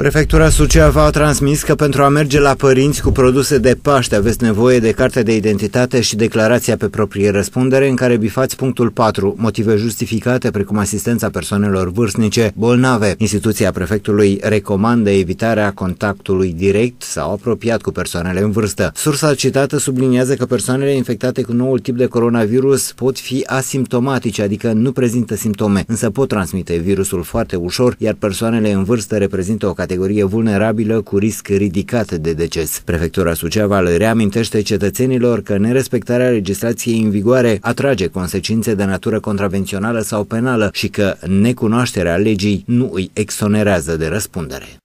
Prefectura Suceava a transmis că pentru a merge la părinți cu produse de Paște aveți nevoie de carte de identitate și declarația pe proprie răspundere în care bifați punctul 4, motive justificate precum asistența persoanelor vârstnice bolnave. Instituția prefectului recomandă evitarea contactului direct sau apropiat cu persoanele în vârstă. Sursa citată subliniază că persoanele infectate cu noul tip de coronavirus pot fi asimptomatice, adică nu prezintă simptome, însă pot transmite virusul foarte ușor, iar persoanele în vârstă reprezintă o categorie categorie vulnerabilă cu risc ridicat de deces. Prefectura Suceava le reamintește cetățenilor că nerespectarea legislației în vigoare atrage consecințe de natură contravențională sau penală și că necunoașterea legii nu îi exonerează de răspundere.